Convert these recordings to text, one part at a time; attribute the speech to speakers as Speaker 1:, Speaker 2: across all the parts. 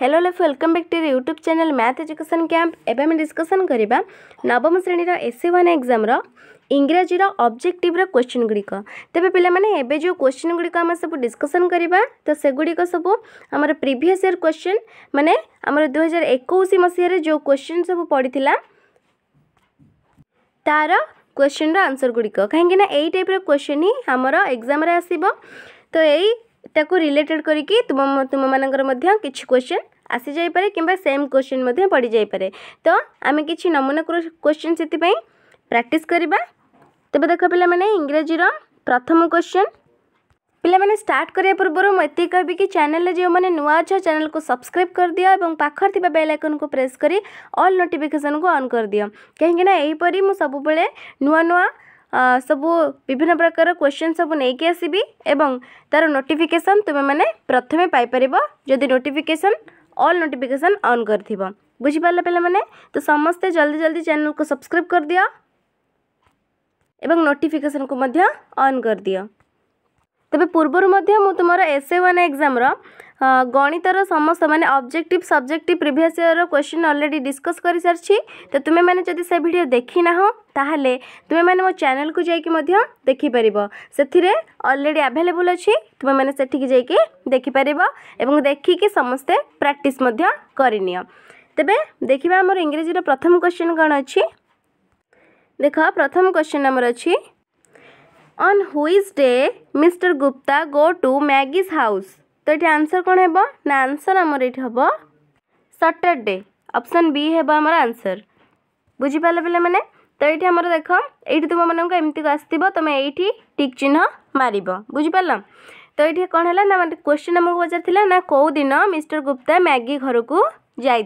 Speaker 1: Hello लेफ welcome back to YouTube channel math education camp एवं आम डिस्कसन करवा नवम श्रेणीर एस वन एक्जाम ଇଂରାଜୀର ଅବଜେକ୍ଟିଭ୍ର କ୍ୱେଶ୍ଚିନ୍ ଗୁଡ଼ିକ ତେବେ ପିଲାମାନେ ଏବେ ଯେଉଁ କ୍ୱେଶ୍ଚିନ୍ ଗୁଡ଼ିକ ଆମେ ସବୁ ଡିସ୍କସନ୍ କରିବା ତ ସେଗୁଡ଼ିକ ସବୁ ଆମର ପ୍ରିଭିୟସ୍ ଇୟର୍ କ୍ୱେଶ୍ଚିନ୍ ମାନେ ଆମର ଦୁଇହଜାର ଏକୋଇଶ ମସିହାରେ ଯେଉଁ କ୍ୱେଶ୍ଚିନ୍ ସବୁ ପଡ଼ିଥିଲା ତା'ର କ୍ୱେଶ୍ଚିନ୍ର ଆନ୍ସର୍ ଗୁଡ଼ିକ କାହିଁକିନା ଏଇ ଟାଇପ୍ର କ୍ୱେଶ୍ଚିନ୍ ହିଁ ଆମର ଏକ୍ଜାମ୍ରେ ଆସିବ ତ ଏଇ ତାକୁ ରିଲେଟେଡ଼୍ କରିକି ତୁମ ତୁମମାନଙ୍କର ମଧ୍ୟ କିଛି କୋଶ୍ଚେନ୍ ଆସିଯାଇପାରେ କିମ୍ବା ସେମ୍ କୋଶ୍ଚେନ୍ ମଧ୍ୟ ପଡ଼ିଯାଇପାରେ ତ ଆମେ କିଛି ନମୁନା କୋଶ୍ଚେନ୍ ସେଥିପାଇଁ ପ୍ରାକ୍ଟିସ୍ କରିବା ତେବେ ଦେଖ ପିଲାମାନେ ଇଂରାଜୀର ପ୍ରଥମ କୋଶ୍ଚେନ୍ ପିଲାମାନେ ଷ୍ଟାର୍ଟ କରିବା ପୂର୍ବରୁ ମୁଁ ଏତିକି କହିବି କି ଚ୍ୟାନେଲ୍ରେ ଯେଉଁମାନେ ନୂଆ ଅଛ ଚ୍ୟାନେଲ୍କୁ ସବସ୍କ୍ରାଇବ୍ କରିଦିଅ ଏବଂ ପାଖରେ ଥିବା ବେଲ୍ ଆଇକନ୍କୁ ପ୍ରେସ୍ କରି ଅଲ୍ ନୋଟିଫିକେସନ୍କୁ ଅନ୍ କରିଦିଅ କାହିଁକିନା ଏହିପରି ମୁଁ ସବୁବେଳେ ନୂଆ ନୂଆ सब विभिन्न प्रकार क्वेश्चन सब नहीं आसबि एवं तार नोटिफिकेसन तुम्हें मैंने प्रथम पाइपर जदि नोटिफिकेसन अल् नोटिफिकेसन अन् कर बुझिपार पे तो समस्ते जल्दी जल्दी चैनल को सब्सक्राइब कर दियो एवं नोटिफिकेशन को मध्य ऑन कर दियो तबे पूर्वर मध्य तुम एस ए वन एग्जाम गणितर समस्त मैंने object subject previous year question already discuss कर सारी तो तुम्हें जब से भिड देखिना ताहले तुम्हें मैंने मो चेल को जैक देखिपर से अलरेडी आभेलेबुल अच्छी तुम्हें मैंने से देखिपर एवं देखिक समस्ते प्राक्ट करनी तेरे देखा आम इंग्रेजी प्रथम क्वेश्चन कौन अच्छी देख प्रथम क्वेश्चन आमर अच्छी on which day mister Gupta go to Maggie's house এটি আনসর কোণ হব না আনসর আমার এটি হব সটরডে অপশন বি হব আমার আনসর বুঝিপাল পিলামানে তো এইটি আমার দেখ এইটি তোমাকে এমতি আসব তুমি এইটি টিক চিহ্ন মারিব বুঝিপাল তো এইটি কোণ হল না কোশ্চিন আমাকে পচারি না কেউদিন মিস্টর গুপ্তা ম্যাগি ঘরক যাই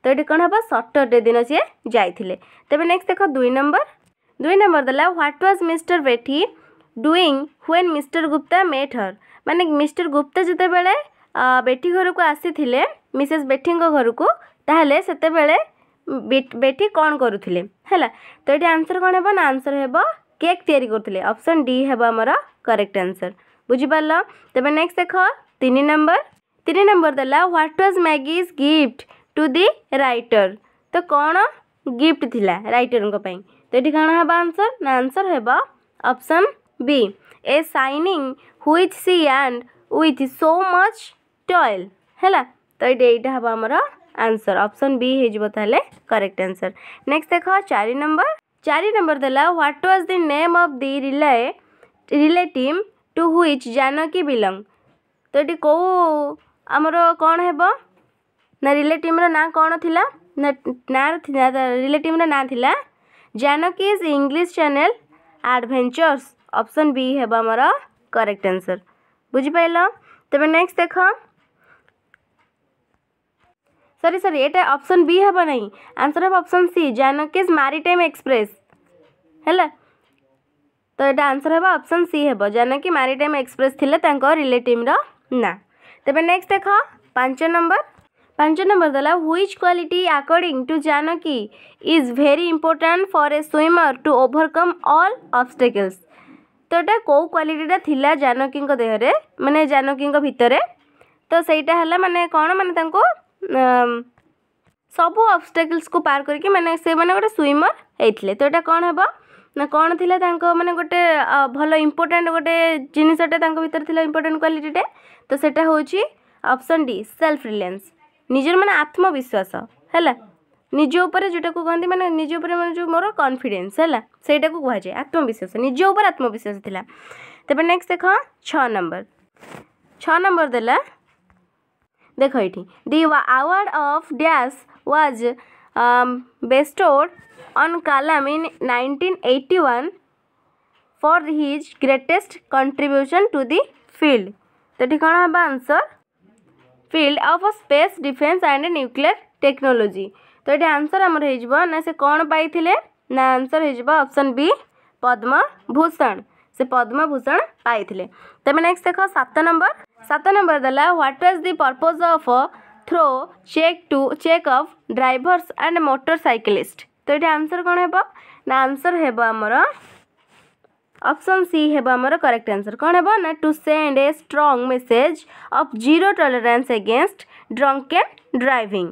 Speaker 1: তো এটি কোণ হব সটরডে দিন সি যাই তবে নেক্সট দেখ দুই নম্বর দুই নম্বর দেলা what was mister Betty doing when mister Gupta met her ମାନେ ମିଷ୍ଟର ଗୁପ୍ତା ଯେତେବେଳେ ବେଠି ଘରକୁ ଆସିଥିଲେ ମିସେସ୍ ବେଠିଙ୍କ ଘରକୁ ତାହେଲେ ସେତେବେଳେ ବେଠି କ'ଣ କରୁଥିଲେ ହେଲା ତ ଏଠି ଆନ୍ସର୍ କ'ଣ ହେବ ନା ଆନ୍ସର୍ ହେବ କେକ୍ ତିଆରି କରୁଥିଲେ ଅପସନ୍ ଡି ହେବ ଆମର କରେକ୍ଟ ଆନ୍ସର୍ ବୁଝିପାରିଲ ତେବେ ନେକ୍ସଟ ଦେଖ ତିନି ନମ୍ବର ତିନି ନମ୍ବର ଦେଲା what was Maggie's gift to the writer ତ କ'ଣ ଗିଫ୍ଟ ଥିଲା ରାଇଟରଙ୍କ ପାଇଁ ତ ଏଠି କ'ଣ ହେବ ଆନ୍ସର୍ ନା ଆନ୍ସର୍ ହେବ option B. A signing which she and with so much toil ହେଲା ତ ଏଇଟା ଏଇଟା ହେବ ଆମର ଆନ୍ସର ଅପସନ୍ ବି ହେଇଯିବ ତାହେଲେ କରେକ୍ଟ ଆନ୍ସର ନେକ୍ସଟ ଦେଖ ଚାରି ନମ୍ବର ଚାରି ନମ୍ବର ଦେଲା what was the name of the relay relay team to which Janaki belong ତ ଏଠି କେଉଁ ଆମର କ'ଣ ହେବ ନା ରିଲେ ଟିମ୍ର ନାଁ କ'ଣ ଥିଲା ନା ନାଁ ରିଲେ ଟିମ୍ର ନାଁ ଥିଲା Janaki is English Channel adventures option B है हमारा करेक्ट आंसर बुझिपाल तेज नेक्स्ट देख सरी सरी एटा ऑप्शन बी हे तो ना आंसर हम ऑप्शन सी जानकीज मारिटाइम एक्सप्रेस है तो ये आंसर है ऑप्शन सी हे जानकी मारिटाइम एक्सप्रेस थे रिलेटिव ना तेज नेक्स्ट देख पांच नंबर पांच नंबर देला which quality according to Janaki is very important for a swimmer to overcome all obstacles ଗୀତଟା କେଉଁ କ୍ୱାଲିଟିଟା ଥିଲା ଜାନକୀଙ୍କ ଦେହରେ ମାନେ ଜାନକୀଙ୍କ ଭିତରେ ତ ସେଇଟା ହେଲା ମାନେ କ'ଣ ମାନେ ତାଙ୍କୁ ସବୁ ଅବଷ୍ଟାକିଲ୍ସକୁ ପାର କରିକି ମାନେ ସେମାନେ ଗୋଟେ ସୁଇମର୍ ହେଇଥିଲେ ତ ଏଇଟା କ'ଣ ହେବ ନା କ'ଣ ଥିଲା ତାଙ୍କ ମାନେ ଗୋଟେ ଭଲ ଇମ୍ପୋର୍ଟାଣ୍ଟ ଗୋଟେ ଜିନିଷଟେ ତାଙ୍କ ଭିତରେ ଥିଲା ଇମ୍ପୋର୍ଟାଣ୍ଟ କ୍ୱାଲିଟିଟେ ତ ସେଇଟା ହେଉଛି ଅପସନ୍ ଡି ସେଲ୍ଫ ରିଲିଆନ୍ସ ନିଜର ମାନେ ଆତ୍ମବିଶ୍ୱାସ ହେଲା ନିଜ ଉପରେ ଯେଉଁଟାକୁ କହନ୍ତି ମାନେ ନିଜ ଉପରେ ମାନେ ଯେଉଁ ମୋର କନଫିଡେନ୍ସ ହେଲା ସେଇଟାକୁ କୁହାଯାଏ ଆତ୍ମବିଶ୍ୱାସ ନିଜ ଉପରେ ଆତ୍ମବିଶ୍ୱାସ ଥିଲା ତାପରେ ନେକ୍ସଟ ଦେଖ ଛଅ ନମ୍ବର ଛଅ ନମ୍ବର ଦେଲା ଦେଖ ଏଇଠି the award of dash was bestowed on Kalam in nineteen eighty one for his greatest contribution to the field ତ ଏଠି କ'ଣ ହେବ answer field of space defence and nuclear technology तो ये आंसर आमर हो से कौन पाई ना answer option B Padma Bhushan से पद्म भूषण पाई तेम नेक्स्ट देख सत नंबर सत नंबर देला what was the purpose of throw check to check of drivers and motor cyclists तो ये आंसर कौन है ना आंसर होमर ऑप्शन सी आम करेक्ट आंसर कौन है ना to send a strong message of zero tolerance against drunken driving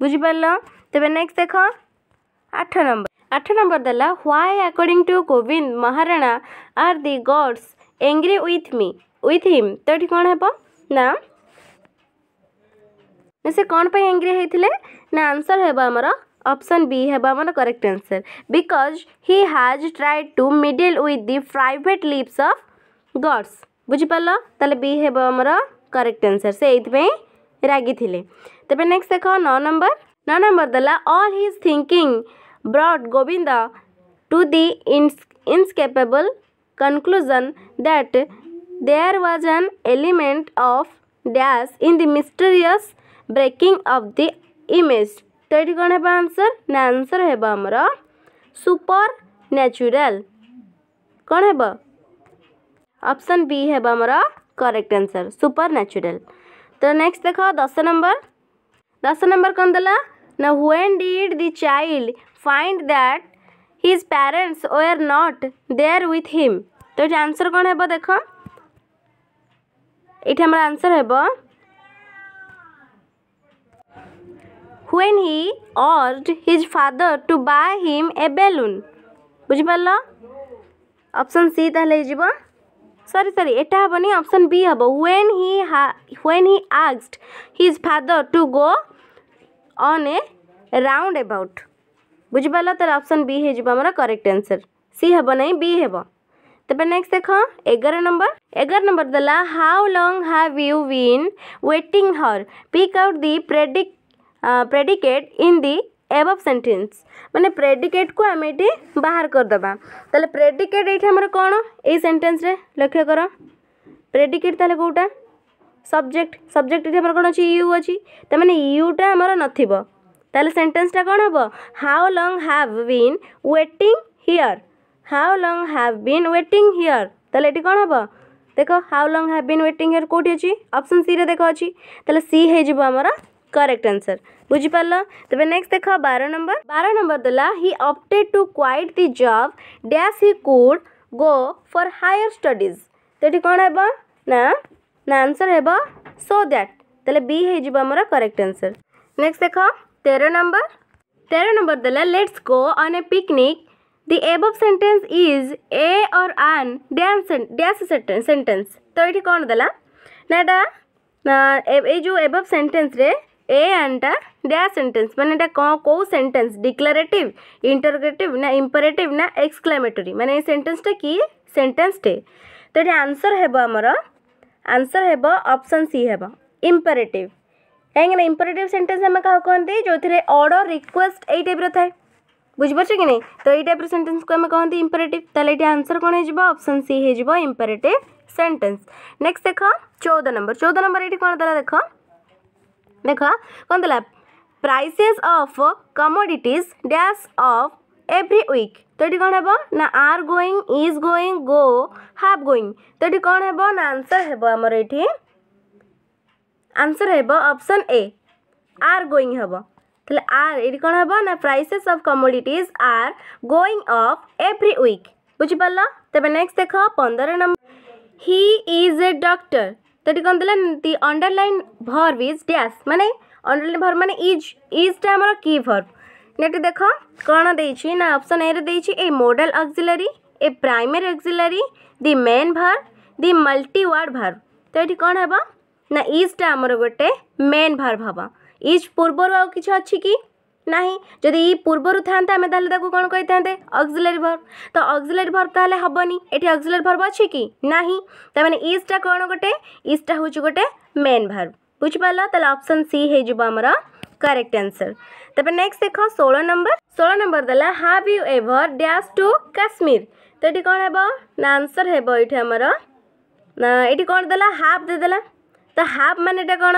Speaker 1: बुझिपार तबे नेक्स्ट देख आठ नंबर आठ नंबर देला why according to Govind Maharana are the gods angry with me with him तो ये कौन है ना से कौन पर एंग्री होते ना आंसर होमर ऑप्शन बी हम correct answer because he has tried to meddle with the private lives of gods बुझिपाल ते हम करेक्ट आंसर से यहीपाई रागि तेज नेक्स्ट देख नौ नंबर Nana Mardala, all his thinking brought Govinda to the inescapable conclusion that there was an element of dash in the mysterious breaking of the image. तो ये कौन है आंसर ना आंसर है आमर सुपर न्याचुराल कौन है ऑप्शन बी है आमर करेक्ट आंसर सुपर न्याचुराल तो नेक्स्ट देख दस नंबर दस नंबर कौन दला Now, when did the child find that his parents were not there with him? तो ये आंसर कौन है देख ये आम आंसर है when he urged his father to buy him a balloon বুঝিপারল অপশন সি তাহলে হয়ে সরি সরি এটা হবনি অপশন বি হব when he when he asked his father to go on तो uh, ए राउंड एबाउट बुझिपाल तर अपसन बी हो करेक्ट आंसर सी हे ना बी हे तेज नेक्स्ट देख एगार नंबर एगार नंबर दे how long have you been waiting here pick out the predic predicate in the above sentence मैंने प्रेडिकेट को आम ये बाहर करदे तो प्रेडिकेट ये कौन ये सेन्टेन्स लक्ष्य कर प्रेडिकेट तेल कौटा ସବଜେକ୍ଟ ସବଜେକ୍ଟ ଏଠି ଆମର କ'ଣ ଅଛି ୟୁ ଅଛି ତା'ମାନେ ୟୁଟା ଆମର ନଥିବ ତାହେଲେ ସେଣ୍ଟେନ୍ସଟା କ'ଣ ହେବ how long have been waiting here how long have been waiting here ତାହେଲେ ଏଠି କ'ଣ ହେବ ଦେଖ how long have been waiting here କେଉଁଠି ଅଛି ଅପସନ୍ ସିରେ ଦେଖ ଅଛି ତାହେଲେ ସି ହେଇଯିବ ଆମର କରେକ୍ଟ ଆନ୍ସର୍ ବୁଝିପାରିଲ ତେବେ ନେକ୍ସଟ ଦେଖ ବାର ନମ୍ବର ବାର ନମ୍ବର ଦେଲା he opted to quit the job dash he could go for higher studies ତ ଏଠି କ'ଣ ହେବ ନା ना आंसर है सो दैट तेल बी होमर करेक्ट आंसर नेक्स्ट देख तेरह नंबर तेरह नंबर let's go on a picnic the above सेटे इज ए और आन डैस सेटे तो ये कौन देटा जो एब सेटेन्स ए आनटा डैस सेटेन्स मैंने कौ कौ सेटेन्स डिक्लारेटिव इंटरग्रेटिव ना इंपरेटिव ना एक्सक्लामेटरी मैंने सेटेन्सटा कि सेन्टेन्सटे तो ये आंसर है आंसर हे ऑप्शन सी हे इंपेरेटिव कहीं इंपेरेटिव सेन्टेन्स आम क्या कहते जो थे अर्डर रिक्वेस्ट यही टाइप्र थाए बुझे कि नहीं तो यही टाइप्र सेन्टेन्स को आम कहते इंपेरेटिव तेल ये आंसर कौन होप्शन सी हो इंपेरेटिव सेन्टेन्स नेक्स्ट देख चौदह नंबर चौदह नंबर ये कौन देखा देख देख कौन the prices of commodities dash of every week तो ये कौन है ना are going is going go half going तो ये कौन है ना आंसर हेबर ये answer option A are going हम तेल आर ये कौन है ना prices of commodities are going up every week बुझिपाल तेज नेक्स्ट देख पंदर नंबर हि इज ए डक्टर तो ये कौन देला the underlined verb is dash मानने अंडरलैन भर्व मानने इज इजटा आम की भर्व ନେକ୍ସଟ ଦେଖ କ'ଣ ଦେଇଛି ନା ଅପସନ୍ ଏରେ ଦେଇଛି a modal auxiliary a primary auxiliary the main verb the multi word verb ତ ଏଠି କ'ଣ ହେବ ନା ଇଜ୍ଟା ଆମର ଗୋଟେ ମେନ୍ ଭାର୍ଭ ହେବ ଇଜ୍ ପୂର୍ବରୁ ଆଉ କିଛି ଅଛି କି ନାହିଁ ଯଦି ଇ ପୂର୍ବରୁ ଥାଆନ୍ତେ ଆମେ ତାହେଲେ ତାକୁ କ'ଣ କହିଥାନ୍ତେ ଅକ୍ସିଲାରୀ ଭର୍ବ ତ ଅକ୍ସିଲାରୀ ଭର୍ବ ତାହେଲେ ହେବନି ଏଠି ଅକ୍ସିଲାରୀ ଭର୍ବ ଅଛି କି ନାହିଁ ତାମାନେ ଇଜ୍ଟା କ'ଣ ଗୋଟେ ଇଜ୍ଟା ହେଉଛି ଗୋଟେ ମେନ୍ ଭର୍ବ ବୁଝିପାରିଲ ତାହେଲେ ଅପସନ୍ ସି ହେଇଯିବ ଆମର କରେକ୍ଟ ଆନ୍ସର୍ তারপর নেক্সট দেখ ষোল নম্বর ষোল নম্বর দেলা have you ever dash to Kashmir তো এটি কম হব না আনসর হব এটি আমার না এটি কম দেলা হাফ দেদেলা তো হাফ মানে এটা কোণ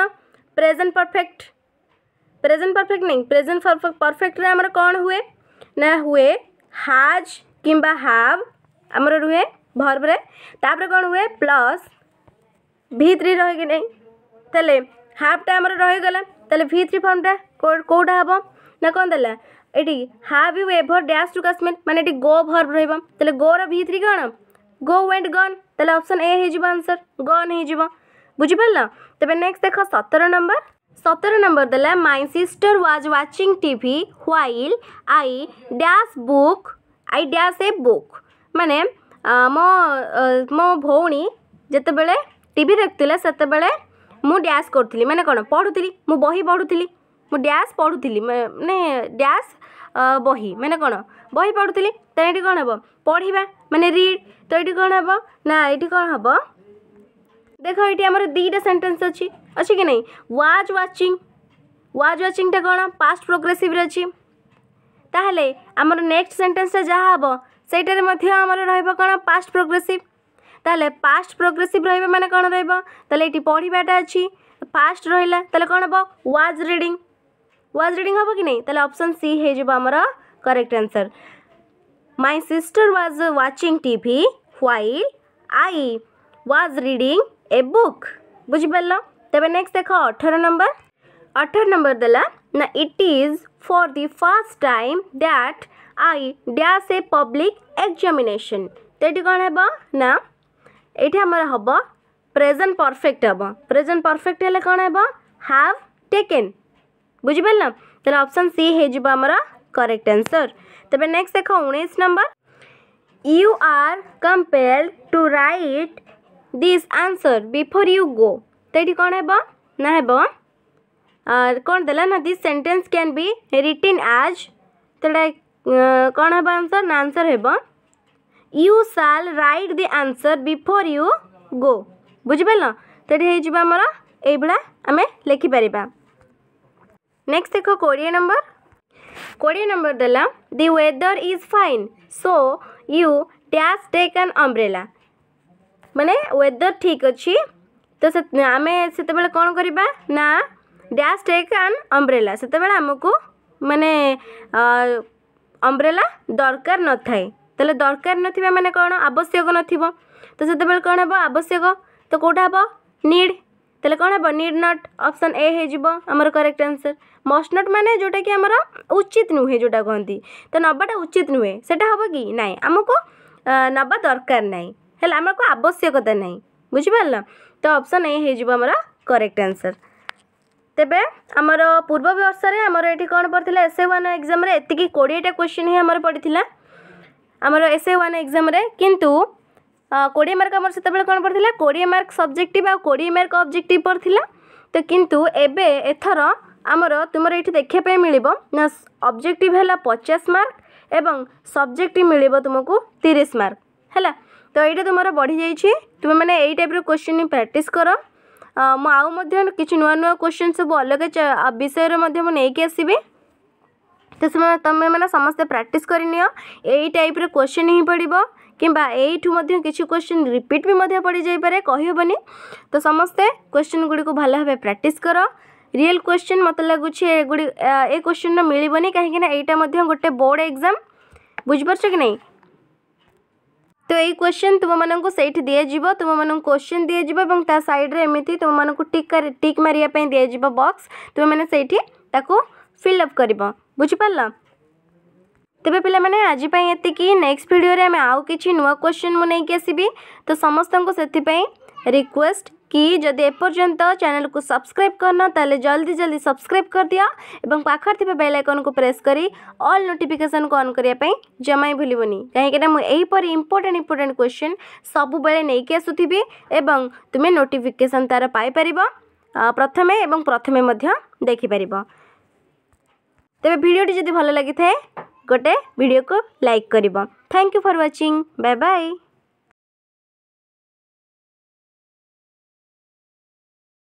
Speaker 1: প্রেজেন্ট পরফেক্ট প্রেজেন্ট পরফেক্ট নাই প্রেজেন্ট পরফেক্টরে আমার কোণ হুয়ে না হুয়ে হাজ কিংবা হাভ আমার রুহে ভর্বরে তাপরে কোণ হুয়ে প্লস ভিত্রি রহে কি নাই তাহলে হাফটা আমার রহিগলা तेल भि थ्री फर्म टा कौटा हम ना कौन देला ये have you ever dash to Kashmir मैंने गो भर रहा गो रि थ्री कौन गो वेट गन तेल अपसन ए हो आंसर गन हो बुझिपाल तेज नेक्स्ट देख सतर नंबर सतर नंबर दे my sister was watching TV while I dash book I dash a book मानने मो मो भी जिते से ମୁଁ ଡ୍ୟାସ୍ କରୁଥିଲି ମାନେ କ'ଣ ପଢ଼ୁଥିଲି ମୁଁ ବହି ପଢ଼ୁଥିଲି ମୁଁ ଡ୍ୟାସ୍ ପଢ଼ୁଥିଲି ମାନେ ଡ୍ୟାସ୍ ବହି ମାନେ କ'ଣ ବହି ପଢ଼ୁଥିଲି ତ ଏଇଠି କ'ଣ ହେବ ପଢ଼ିବା ମାନେ ରିଡ଼୍ ତ ଏଇଠି କ'ଣ ହେବ ନା ଏଇଠି କ'ଣ ହେବ ଦେଖ ଏଇଠି ଆମର ଦୁଇଟା ସେଣ୍ଟେନ୍ସ ଅଛି ଅଛି କି ନାହିଁ ୱାଚ୍ ୱାଚିଂ ୱାଚ୍ ୱାଚିଂଟା କ'ଣ ପାଷ୍ଟ ପ୍ରୋଗ୍ରେସିଭ୍ରେ ଅଛି ତାହେଲେ ଆମର ନେକ୍ସଟ ସେଣ୍ଟେନ୍ସଟା ଯାହା ହେବ ସେଇଟାରେ ମଧ୍ୟ ଆମର ରହିବ କ'ଣ ପାଷ୍ଟ ପ୍ରୋଗ୍ରେସିଭ୍ ତାହେଲେ ପାଷ୍ଟ ପ୍ରୋଗ୍ରେସିଭ୍ ରହିବ ମାନେ କ'ଣ ରହିବ ତାହେଲେ ଏଠି ପଢ଼ିବାଟା ଅଛି ପାଷ୍ଟ ରହିଲା ତାହେଲେ କ'ଣ ହେବ ୱାଜ୍ ରିଡ଼ିଂ ୱାଜ୍ ରିଡ଼ିଂ ହେବ କି ନାହିଁ ତାହେଲେ ଅପସନ୍ ସି ହେଇଯିବ ଆମର correct answer my sister was watching TV while I was reading a book ବୁଝିପାରିଲ ତେବେ ନେକ୍ସଟ ଦେଖ ଅଠର ନମ୍ବର ଅଠର ନମ୍ବର ଦେଲା ନା it is for the first time that I dash a public examination ତ ଏଠି କ'ଣ ହେବ ନା ଏଇଠି ଆମର ହେବ ପ୍ରେଜେଣ୍ଟ ପରଫେକ୍ଟ ହେବ ପ୍ରେଜେଣ୍ଟ ପରଫେକ୍ଟ ହେଲେ କ'ଣ ହେବ ହାଭ୍ ଟେକେନ୍ ବୁଝିପାରିଲ ତାହେଲେ ଅପସନ୍ ସି ହେଇଯିବ ଆମର କରେକ୍ଟ ଆନ୍ସର୍ ତେବେ ନେକ୍ସଟ ଦେଖ ଉଣେଇଶ ନମ୍ବର you are compelled to write this answer before you go ତ ଏଇଠି କ'ଣ ହେବ ନା ହେବ କ'ଣ ଦେଲା ନା this sentence can be written as ତେଟା କ'ଣ ହେବ ଆନ୍ସର୍ ନା ଆନ୍ସର୍ ହେବ you shall write the answer before you go ବୁଝିପାରିଲ ତ ଏଠି ହେଇଯିବ ଆମର ଏଇଭଳିଆ ଆମେ ଲେଖିପାରିବା ନେକ୍ସଟ ଦେଖ କୋଡ଼ିଏ ନମ୍ବର କୋଡ଼ିଏ ନମ୍ବର ଦେଲା the weather is fine so you dash take an umbrella ମାନେ ୱେଦର ଠିକ୍ ଅଛି ତ ଆମେ ସେତେବେଳେ କ'ଣ କରିବା ନା ଡ୍ୟାସ୍ ଟେକ୍ ଆନ୍ ଅମ୍ବ୍ରେଲା ସେତେବେଳେ ଆମକୁ ମାନେ ଅମ୍ବ୍ରେଲା ଦରକାର ନଥାଏ तेल दरकार ना कौन आवश्यक नो से कौन हम आवश्यक तो कौटा हम निड तेल कौन हम निड नट अपसन ए होमर करेक्ट आंसर मस्ट नट मैंने जोटा कि आमर उचित नुहे जोटा कहती तो नवाटा उचित नुहे से हम कि ना आमको नवा दरकार नहीं आम को आवश्यकता नहीं बुझिपाल तो अपसन ए होमर करेक्ट आंसर तेब आमर पूर्व वर्ष रही कौन पड़ा एस ए वन एक्जाम ये कोड़ेटा क्वेश्चन ही आम पड़ा আমার এসএ ওয়াନ୍ ଏକ୍ଜାମ୍ରେ କିନ୍ତୁ କୋଡ଼ିଏ ମାର୍କ ଆମର ସେତେବେଳେ କ'ଣ ପଡ଼ିଥିଲା କୋଡ଼ିଏ ମାର୍କ ସବଜେକ୍ଟିଭ୍ ଆଉ କୋଡ଼ିଏ ମାର୍କ ଅବଜେକ୍ଟିଭ୍ ପଡ଼ିଥିଲା ତ କିନ୍ତୁ ଏବେ ଏଥର ଆମର ତୁମର ଏଇଠି ଦେଖିବା ପାଇଁ ମିଳିବ ନା ଅବଜେକ୍ଟିଭ୍ ହେଲା ପଚାଶ ମାର୍କ ଏବଂ ସବଜେକ୍ଟିଭ୍ ମିଳିବ ତୁମକୁ ତିରିଶ ମାର୍କ ହେଲା ତ ଏଇଟା ତୁମର ବଢ଼ିଯାଇଛି ତୁମେମାନେ ଏଇ ଟାଇପ୍ର କୋଶ୍ଚିନ୍ ପ୍ରାକ୍ଟିସ୍ କର ମୁଁ ଆଉ ମଧ୍ୟ କିଛି ନୂଆ ନୂଆ କୋଶ୍ଚିନ୍ ସବୁ ଅଲଗା ବିଷୟରେ ମଧ୍ୟ ମୁଁ ନେଇକି ଆସିବି तो तुम मैंने समस्त प्राक्ट कर टाइप क्वेश्चन ही पड़ो कि क्वेश्चन रिपीट भी पड़ जाए कहीहबन तो समस्ते क्वेश्चन गुड़ी भल भाव प्राक्ट कर रियल क्वेश्चन मत लगुच ए क्वेश्चन मिलवन कहीं यहाँ गोटे बोर्ड एग्जाम बुझिपार कि नहीं तो ये क्वेश्चन तुम मैं सही दिज्व तुम मन क्वेश्चन दिज्वे सैड्रेमती तुम मन टिक टिक मारे दिज्व बक्स तुम्हें सही फिलअप कर बुझिपार तेज पाने आजपाई नेक्स्ट भिडियो आम आउ कि नू क्वेश्चन मुझे आसबि तो समस्त को से रिक्वेस्ट कि जदि एपर्तंत चैनल को सब्सक्राइब करना तेल जल्दी जल्दी सब्सक्राइब कर दियो एवं पाखर थी बेल आइकन को प्रेस करी ऑल नोटिफिकेशन को ऑन करने जमा ही कहीं मुझे इंपोर्टां इंपोर्टां क्वेश्चन सब बेले नहीं आसुवि एवं तुम्हें नोटिफिकेसन तार पाइप प्रथम एवं प्रथम देखिपर ତେବେ ଭିଡ଼ିଓଟି ଯଦି ଭଲ ଲାଗିଥାଏ ଗୋଟେ ଭିଡ଼ିଓକୁ ଲାଇକ୍ କରିବ thank you for watching bye bye